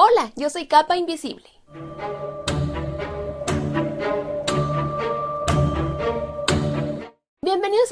Hola, yo soy Capa Invisible.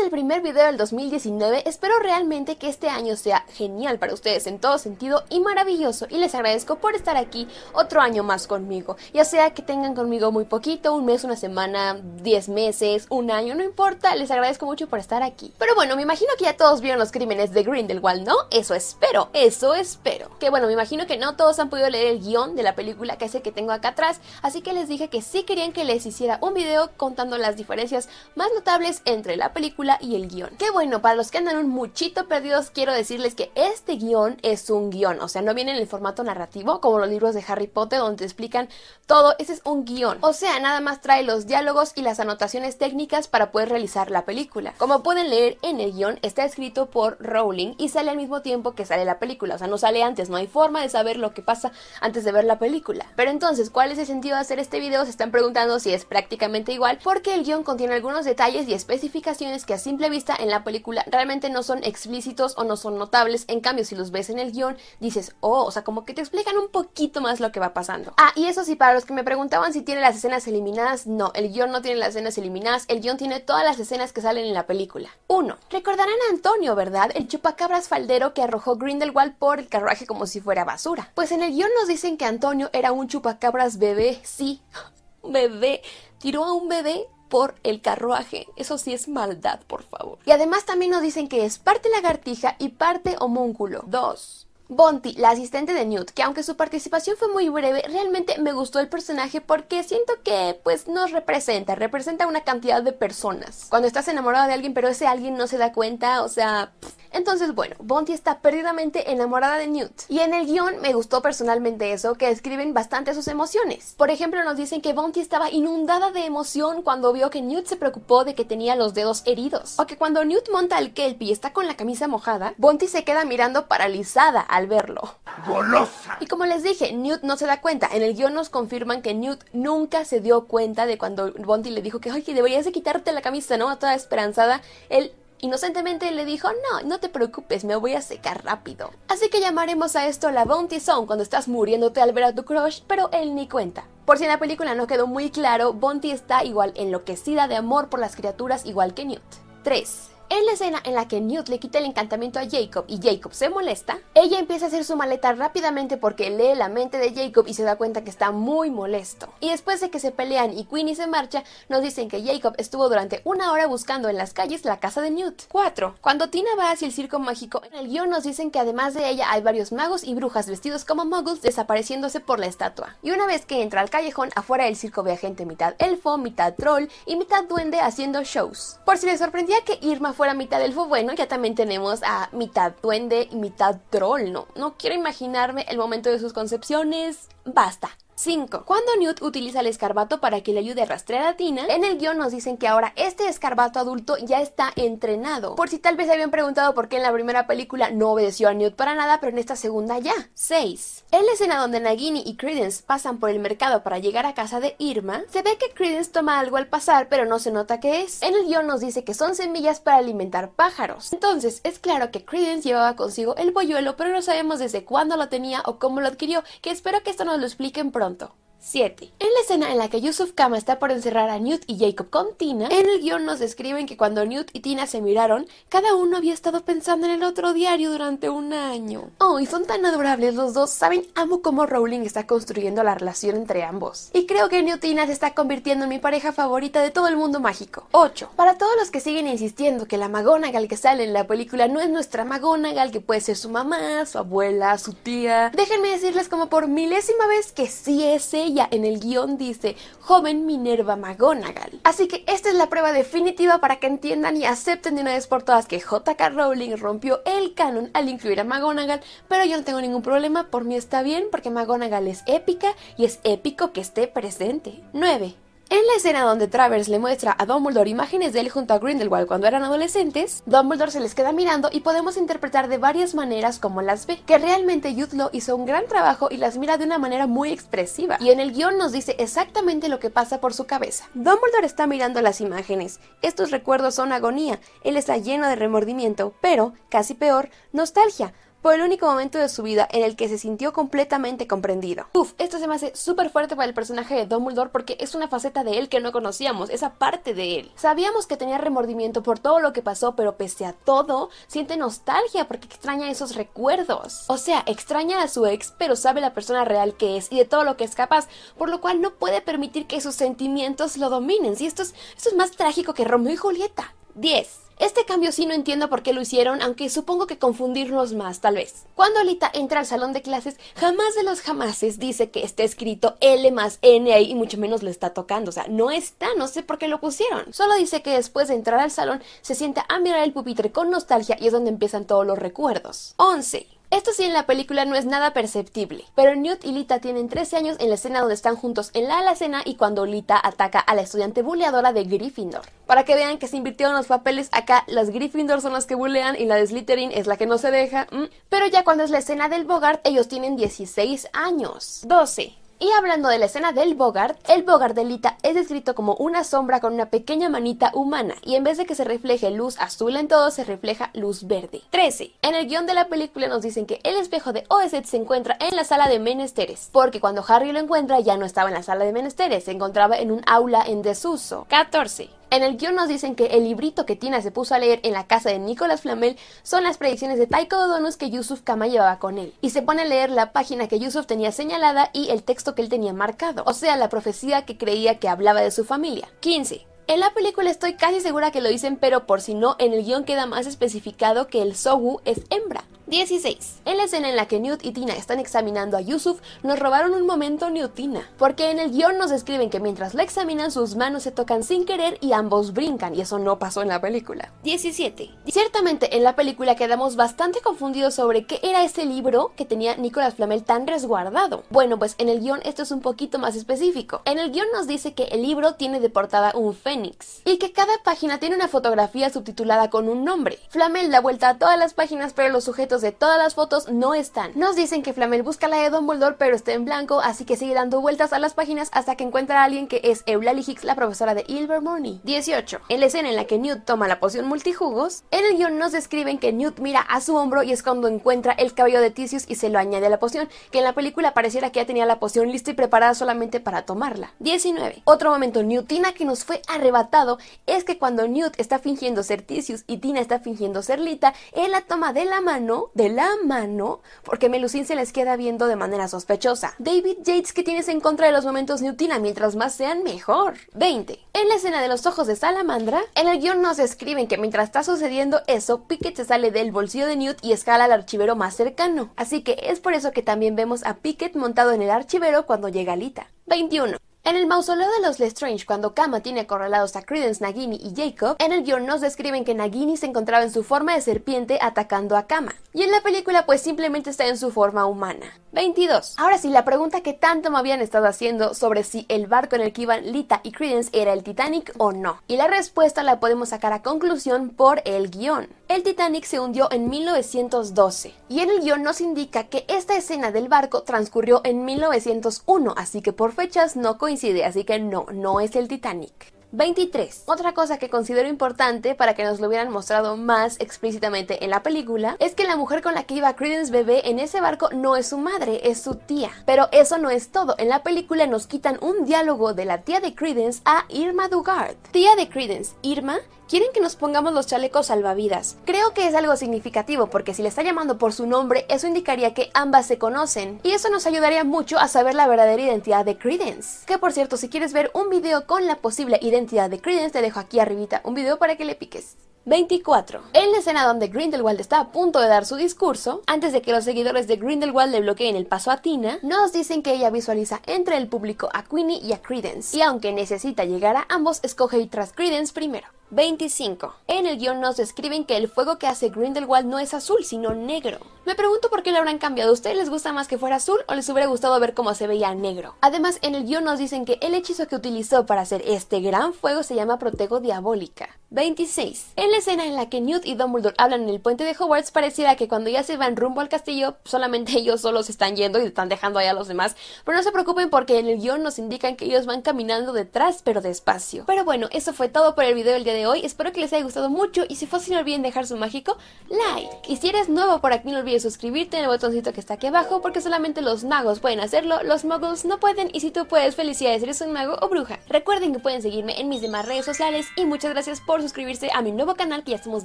el primer video del 2019, espero realmente que este año sea genial para ustedes en todo sentido y maravilloso y les agradezco por estar aquí otro año más conmigo, ya sea que tengan conmigo muy poquito, un mes, una semana, 10 meses, un año, no importa, les agradezco mucho por estar aquí. Pero bueno, me imagino que ya todos vieron los crímenes de Grindelwald, ¿no? Eso espero, eso espero. Que bueno, me imagino que no todos han podido leer el guión de la película que es que tengo acá atrás, así que les dije que sí querían que les hiciera un video contando las diferencias más notables entre la película y el guión. qué bueno, para los que andan un muchito perdidos, quiero decirles que este guión es un guión, o sea, no viene en el formato narrativo como los libros de Harry Potter donde explican todo, ese es un guión. O sea, nada más trae los diálogos y las anotaciones técnicas para poder realizar la película. Como pueden leer en el guión, está escrito por Rowling y sale al mismo tiempo que sale la película, o sea, no sale antes, no hay forma de saber lo que pasa antes de ver la película. Pero entonces, ¿cuál es el sentido de hacer este video? Se están preguntando si es prácticamente igual, porque el guión contiene algunos detalles y especificaciones que a simple vista en la película realmente no son explícitos o no son notables. En cambio, si los ves en el guión, dices, oh, o sea, como que te explican un poquito más lo que va pasando. Ah, y eso sí, para los que me preguntaban si tiene las escenas eliminadas, no, el guión no tiene las escenas eliminadas, el guión tiene todas las escenas que salen en la película. 1. Recordarán a Antonio, ¿verdad? El chupacabras faldero que arrojó Grindelwald por el carruaje como si fuera basura. Pues en el guión nos dicen que Antonio era un chupacabras bebé, sí, bebé. Tiró a un bebé por el carruaje. Eso sí es maldad, por favor. Y además también nos dicen que es parte lagartija y parte homúnculo. 2. Bonti, la asistente de Newt, que aunque su participación fue muy breve, realmente me gustó el personaje porque siento que pues nos representa, representa una cantidad de personas. Cuando estás enamorado de alguien pero ese alguien no se da cuenta, o sea... Entonces, bueno, Bonty está perdidamente enamorada de Newt. Y en el guión me gustó personalmente eso, que describen bastante sus emociones. Por ejemplo, nos dicen que Bonty estaba inundada de emoción cuando vio que Newt se preocupó de que tenía los dedos heridos. O que cuando Newt monta el Kelpie y está con la camisa mojada, Bonty se queda mirando paralizada al verlo. ¡Golosa! Y como les dije, Newt no se da cuenta. En el guión nos confirman que Newt nunca se dio cuenta de cuando Bonti le dijo que, que deberías de quitarte la camisa, ¿no? A Toda esperanzada. Él Inocentemente le dijo, no, no te preocupes, me voy a secar rápido. Así que llamaremos a esto la Bounty Zone cuando estás muriéndote al ver a tu crush, pero él ni cuenta. Por si en la película no quedó muy claro, Bounty está igual enloquecida de amor por las criaturas igual que Newt. 3. En la escena en la que Newt le quita el encantamiento a Jacob y Jacob se molesta, ella empieza a hacer su maleta rápidamente porque lee la mente de Jacob y se da cuenta que está muy molesto. Y después de que se pelean y Queenie se marcha, nos dicen que Jacob estuvo durante una hora buscando en las calles la casa de Newt. 4. Cuando Tina va hacia el circo mágico, en el guión nos dicen que además de ella hay varios magos y brujas vestidos como muggles desapareciéndose por la estatua. Y una vez que entra al callejón, afuera del circo ve a gente mitad elfo, mitad troll y mitad duende haciendo shows. Por si le sorprendía que Irma fuera mitad elfo, bueno, ya también tenemos a mitad duende y mitad troll, ¿no? No quiero imaginarme el momento de sus concepciones. Basta. 5. Cuando Newt utiliza el escarbato para que le ayude a rastrear a Tina, en el guión nos dicen que ahora este escarbato adulto ya está entrenado. Por si tal vez se habían preguntado por qué en la primera película no obedeció a Newt para nada, pero en esta segunda ya. 6. En la escena donde Nagini y Credence pasan por el mercado para llegar a casa de Irma, se ve que Credence toma algo al pasar, pero no se nota qué es. En el guión nos dice que son semillas para alimentar pájaros. Entonces, es claro que Credence llevaba consigo el polluelo, pero no sabemos desde cuándo lo tenía o cómo lo adquirió, que espero que esto nos lo expliquen pronto. pronto. 7. En la escena en la que Yusuf Kama está por encerrar a Newt y Jacob con Tina, en el guión nos describen que cuando Newt y Tina se miraron, cada uno había estado pensando en el otro diario durante un año. Oh, y son tan adorables los dos, saben, amo cómo Rowling está construyendo la relación entre ambos. Y creo que Newt y Tina se está convirtiendo en mi pareja favorita de todo el mundo mágico. 8. Para todos los que siguen insistiendo que la McGonagall que sale en la película no es nuestra McGonagall, que puede ser su mamá, su abuela, su tía, déjenme decirles como por milésima vez que sí es ella en el guión dice joven Minerva McGonagall. Así que esta es la prueba definitiva para que entiendan y acepten de una vez por todas que J.K. Rowling rompió el canon al incluir a McGonagall, pero yo no tengo ningún problema, por mí está bien porque McGonagall es épica y es épico que esté presente. 9. En la escena donde Travers le muestra a Dumbledore imágenes de él junto a Grindelwald cuando eran adolescentes, Dumbledore se les queda mirando y podemos interpretar de varias maneras cómo las ve, que realmente Yudlo hizo un gran trabajo y las mira de una manera muy expresiva, y en el guión nos dice exactamente lo que pasa por su cabeza. Dumbledore está mirando las imágenes, estos recuerdos son agonía, él está lleno de remordimiento, pero, casi peor, nostalgia, fue el único momento de su vida en el que se sintió completamente comprendido. Uf, esto se me hace súper fuerte para el personaje de Dumbledore porque es una faceta de él que no conocíamos, esa parte de él. Sabíamos que tenía remordimiento por todo lo que pasó, pero pese a todo, siente nostalgia porque extraña esos recuerdos. O sea, extraña a su ex, pero sabe la persona real que es y de todo lo que es capaz, por lo cual no puede permitir que sus sentimientos lo dominen. Si esto es, esto es más trágico que Romeo y Julieta. 10. Este cambio sí no entiendo por qué lo hicieron, aunque supongo que confundirnos más, tal vez. Cuando Alita entra al salón de clases, jamás de los jamases dice que está escrito L más N ahí y mucho menos lo está tocando. O sea, no está, no sé por qué lo pusieron. Solo dice que después de entrar al salón se sienta a mirar el pupitre con nostalgia y es donde empiezan todos los recuerdos. 11. Esto sí en la película no es nada perceptible, pero Newt y Lita tienen 13 años en la escena donde están juntos en la alacena y cuando Lita ataca a la estudiante buleadora de Gryffindor. Para que vean que se invirtieron los papeles, acá las Gryffindor son las que bulean y la de Slytherin es la que no se deja, mm. pero ya cuando es la escena del Bogart ellos tienen 16 años. 12. Y hablando de la escena del Bogart, el Bogart de Lita es descrito como una sombra con una pequeña manita humana y en vez de que se refleje luz azul en todo, se refleja luz verde. 13. En el guión de la película nos dicen que el espejo de Oeset se encuentra en la sala de menesteres, porque cuando Harry lo encuentra ya no estaba en la sala de menesteres, se encontraba en un aula en desuso. 14. En el guión nos dicen que el librito que Tina se puso a leer en la casa de Nicolas Flamel son las predicciones de Taiko Dodonus que Yusuf Kama llevaba con él. Y se pone a leer la página que Yusuf tenía señalada y el texto que él tenía marcado, o sea, la profecía que creía que hablaba de su familia. 15. En la película estoy casi segura que lo dicen, pero por si no, en el guión queda más especificado que el Sohu es hembra. 16. En la escena en la que Newt y Tina están examinando a Yusuf, nos robaron un momento Newt-Tina, porque en el guión nos describen que mientras la examinan sus manos se tocan sin querer y ambos brincan, y eso no pasó en la película. 17. Ciertamente en la película quedamos bastante confundidos sobre qué era ese libro que tenía Nicolas Flamel tan resguardado. Bueno, pues en el guión esto es un poquito más específico. En el guión nos dice que el libro tiene de portada un fénix, y que cada página tiene una fotografía subtitulada con un nombre. Flamel da vuelta a todas las páginas, pero los sujetos de todas las fotos no están. Nos dicen que Flamel busca la de Dumbledore, pero está en blanco, así que sigue dando vueltas a las páginas hasta que encuentra a alguien que es Eulalie Hicks, la profesora de Ilvermorny. 18. En la escena en la que Newt toma la poción multijugos, en el guión nos describen que Newt mira a su hombro y es cuando encuentra el cabello de Tisius y se lo añade a la poción, que en la película pareciera que ya tenía la poción lista y preparada solamente para tomarla. 19. Otro momento Newtina que nos fue arrebatado es que cuando Newt está fingiendo ser Titius y Tina está fingiendo ser Lita, él la toma de la mano de la mano, porque Melusine se les queda viendo de manera sospechosa. David Yates, que tienes en contra de los momentos Newtina? Mientras más sean, mejor. 20. En la escena de los ojos de Salamandra, en el guión nos escriben que mientras está sucediendo eso, Pickett se sale del bolsillo de Newt y escala al archivero más cercano. Así que es por eso que también vemos a Pickett montado en el archivero cuando llega Lita. 21. En el mausoleo de los Lestrange, cuando Kama tiene acorralados a Credence, Nagini y Jacob, en el guión nos describen que Nagini se encontraba en su forma de serpiente atacando a Kama. Y en la película pues simplemente está en su forma humana. 22. Ahora sí, la pregunta que tanto me habían estado haciendo sobre si el barco en el que iban Lita y Credence era el Titanic o no. Y la respuesta la podemos sacar a conclusión por el guión. El Titanic se hundió en 1912 y en el guión nos indica que esta escena del barco transcurrió en 1901, así que por fechas no coincide así que no, no es el Titanic. 23. Otra cosa que considero importante para que nos lo hubieran mostrado más explícitamente en la película es que la mujer con la que iba Credence bebé en ese barco no es su madre, es su tía. Pero eso no es todo. En la película nos quitan un diálogo de la tía de Credence a Irma Dugard. Tía de Credence, Irma, quieren que nos pongamos los chalecos salvavidas. Creo que es algo significativo porque si le está llamando por su nombre, eso indicaría que ambas se conocen y eso nos ayudaría mucho a saber la verdadera identidad de Credence. Que por cierto, si quieres ver un video con la posible identidad de Credence, te dejo aquí arribita un video para que le piques. 24. En la escena donde Grindelwald está a punto de dar su discurso, antes de que los seguidores de Grindelwald le bloqueen el paso a Tina, nos dicen que ella visualiza entre el público a Queenie y a Credence, y aunque necesita llegar a ambos, escoge ir tras Credence primero. 25. En el guión nos describen que el fuego que hace Grindelwald no es azul, sino negro. Me pregunto por qué lo habrán cambiado. ¿A ustedes les gusta más que fuera azul o les hubiera gustado ver cómo se veía negro? Además, en el guión nos dicen que el hechizo que utilizó para hacer este gran fuego se llama Protego Diabólica. 26. En la escena en la que Newt y Dumbledore hablan en el puente de Hogwarts, pareciera que cuando ya se van rumbo al castillo, solamente ellos solos están yendo y están dejando allá a los demás. Pero no se preocupen porque en el guión nos indican que ellos van caminando detrás, pero despacio. Pero bueno, eso fue todo por el video del día de hoy. Espero que les haya gustado mucho y si fue así, no olviden dejar su mágico like. Y si eres nuevo por aquí, no olviden suscribirte en el botoncito que está aquí abajo porque solamente los magos pueden hacerlo, los muggles no pueden y si tú puedes, felicidades, eres un mago o bruja. Recuerden que pueden seguirme en mis demás redes sociales y muchas gracias por suscribirse a mi nuevo canal que ya somos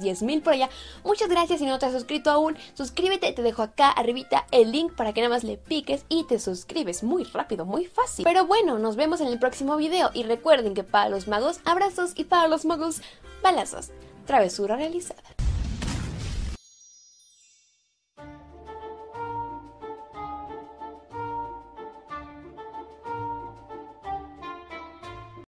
10.000 por allá. Muchas gracias si no te has suscrito aún, suscríbete, te dejo acá arribita el link para que nada más le piques y te suscribes muy rápido, muy fácil. Pero bueno, nos vemos en el próximo video y recuerden que para los magos abrazos y para los magos balazos. Travesura realizada.